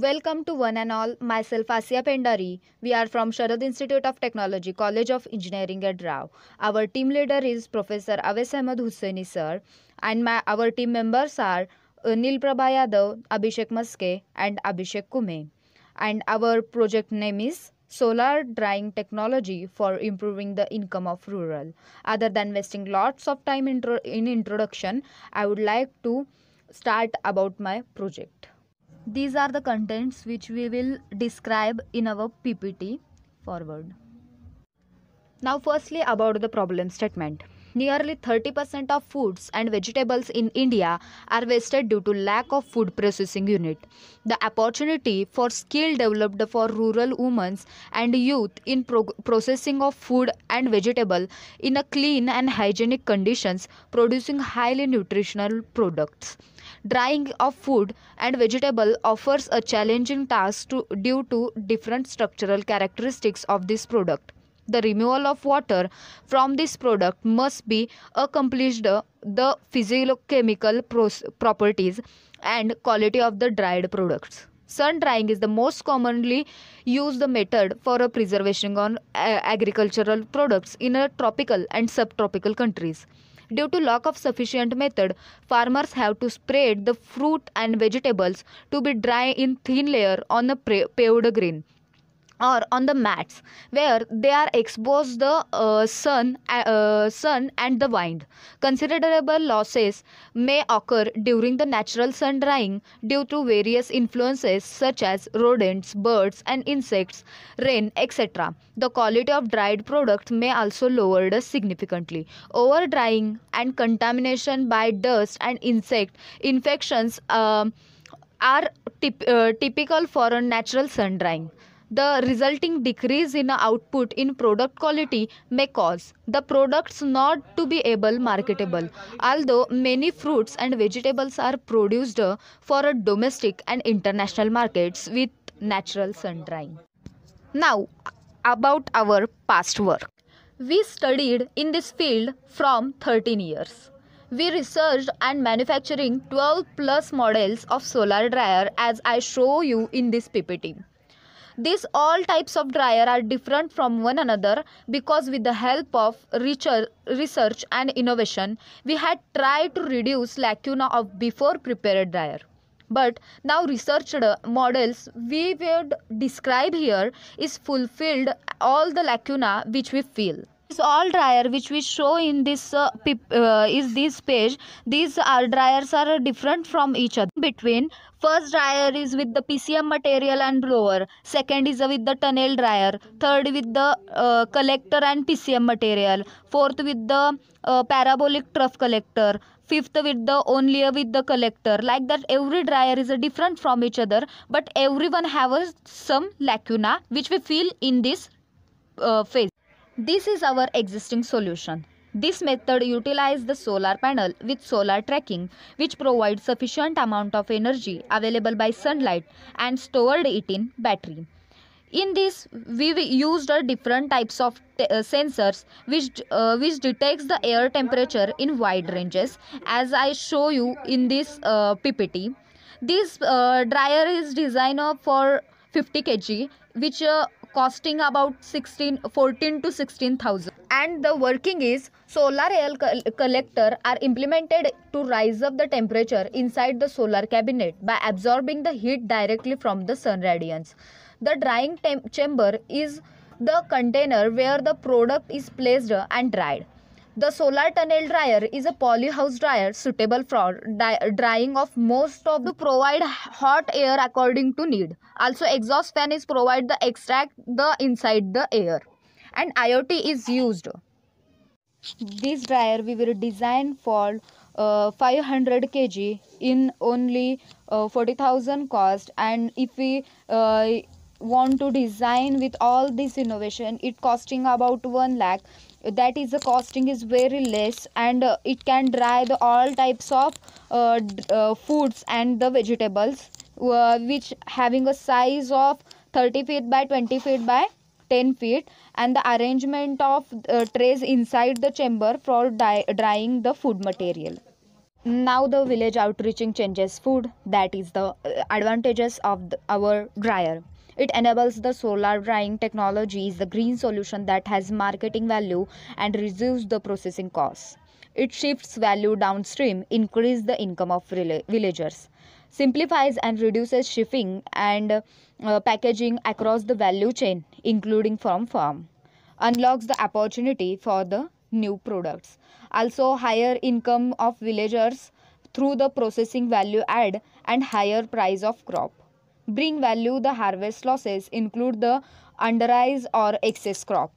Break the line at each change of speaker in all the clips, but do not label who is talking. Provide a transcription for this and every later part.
Welcome to one and all. Myself Asya Pendari. We are from Sharad Institute of Technology, College of Engineering at Rao. Our team leader is Professor Aves Ahmed Hussaini sir, and my our team members are uh, Nil Prabha Yadav, Abhishek Maske, and Abhishek Kume. And our project name is Solar Drying Technology for Improving the Income of Rural. Other than wasting lots of time intro in introduction, I would like to start about my project these are the contents which we will describe in our ppt forward now firstly about the problem statement nearly 30% of foods and vegetables in India are wasted due to lack of food processing unit. The opportunity for skill developed for rural women and youth in pro- processing of food and vegetable in a clean and hygienic conditions producing highly nutritional products Drying of food and vegetable offers a challenging task to, due to different structural characteristics of this product. The removal of water from this product must be accomplished the physicochemical properties and quality of the dried products. Sun drying is the most commonly used method for a preservation on uh, agricultural products in a tropical and subtropical countries. Due to lack of sufficient method, farmers have to spread the fruit and vegetables to be dry in thin layer on a paved green or on the mats where they are exposed the uh, sun uh, uh, sun and the wind considerable losses may occur during the natural sun drying due to various influences such as rodents birds and insects rain etc the quality of dried product may also lowered significantly over drying and contamination by dust and insect infections uh, are tip uh, typical for a natural sun drying the resulting decrease in output in product quality may cause the products not to be able marketable although many fruits and vegetables are produced for domestic and international markets with natural sun drying now about our past work we studied in this field from 13 years we researched and manufacturing 12 plus models of solar dryer as i show you in this ppt these all types of dryer are different from one another because with the help of research and innovation, we had tried to reduce lacuna of before prepared dryer. But now researched models we would describe here is fulfilled all the lacuna which we feel all dryer which we show in this uh, uh, is this page these are dryers are uh, different from each other between first dryer is with the pcm material and blower second is with the tunnel dryer third with the uh, collector and pcm material fourth with the uh, parabolic trough collector fifth with the only with the collector like that every dryer is uh, different from each other but everyone have uh, some lacuna which we feel in this uh, phase this is our existing solution. This method utilizes the solar panel with solar tracking which provides sufficient amount of energy available by sunlight and stored it in battery. In this, we used different types of uh, sensors which, uh, which detects the air temperature in wide ranges as I show you in this uh, PPT. This uh, dryer is designed for 50 kg which uh, costing about 16 14 to 16000 and the working is solar air collector are implemented to rise up the temperature inside the solar cabinet by absorbing the heat directly from the sun radiance the drying chamber is the container where the product is placed and dried the solar tunnel dryer is a polyhouse dryer suitable for drying of most of the provide hot air according to need. Also exhaust fan is provide the extract the inside the air and IoT is used. This dryer we will design for uh, 500 kg in only uh, 40,000 cost and if we uh, want to design with all this innovation it costing about 1 lakh that is the costing is very less and uh, it can dry the all types of uh, uh, foods and the vegetables uh, which having a size of 30 feet by 20 feet by 10 feet and the arrangement of uh, trays inside the chamber for drying the food material now the village outreaching changes food that is the uh, advantages of the, our dryer it enables the solar drying technology is the green solution that has marketing value and reduces the processing costs. It shifts value downstream, increase the income of villagers, simplifies and reduces shipping and uh, packaging across the value chain, including from farm, unlocks the opportunity for the new products. Also, higher income of villagers through the processing value add and higher price of crop bring value the harvest losses include the underrise or excess crop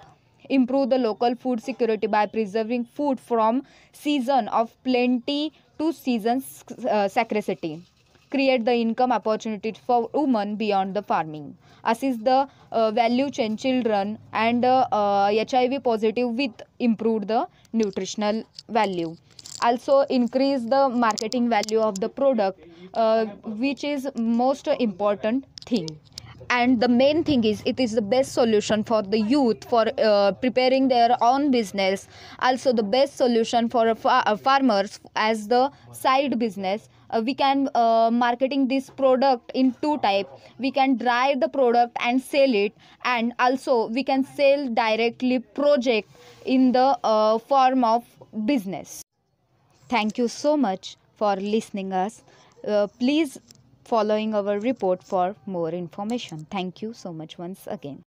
improve the local food security by preserving food from season of plenty to season uh, scarcity create the income opportunities for women beyond the farming assist the uh, value chain children and uh, hiv uh, positive with improve the nutritional value also increase the marketing value of the product uh, which is most important thing and the main thing is it is the best solution for the youth for uh, preparing their own business also the best solution for uh, farmers as the side business uh, we can uh, marketing this product in two type we can dry the product and sell it and also we can sell directly project in the uh, form of business Thank you so much for listening us. Uh, please following our report for more information. Thank you so much once again.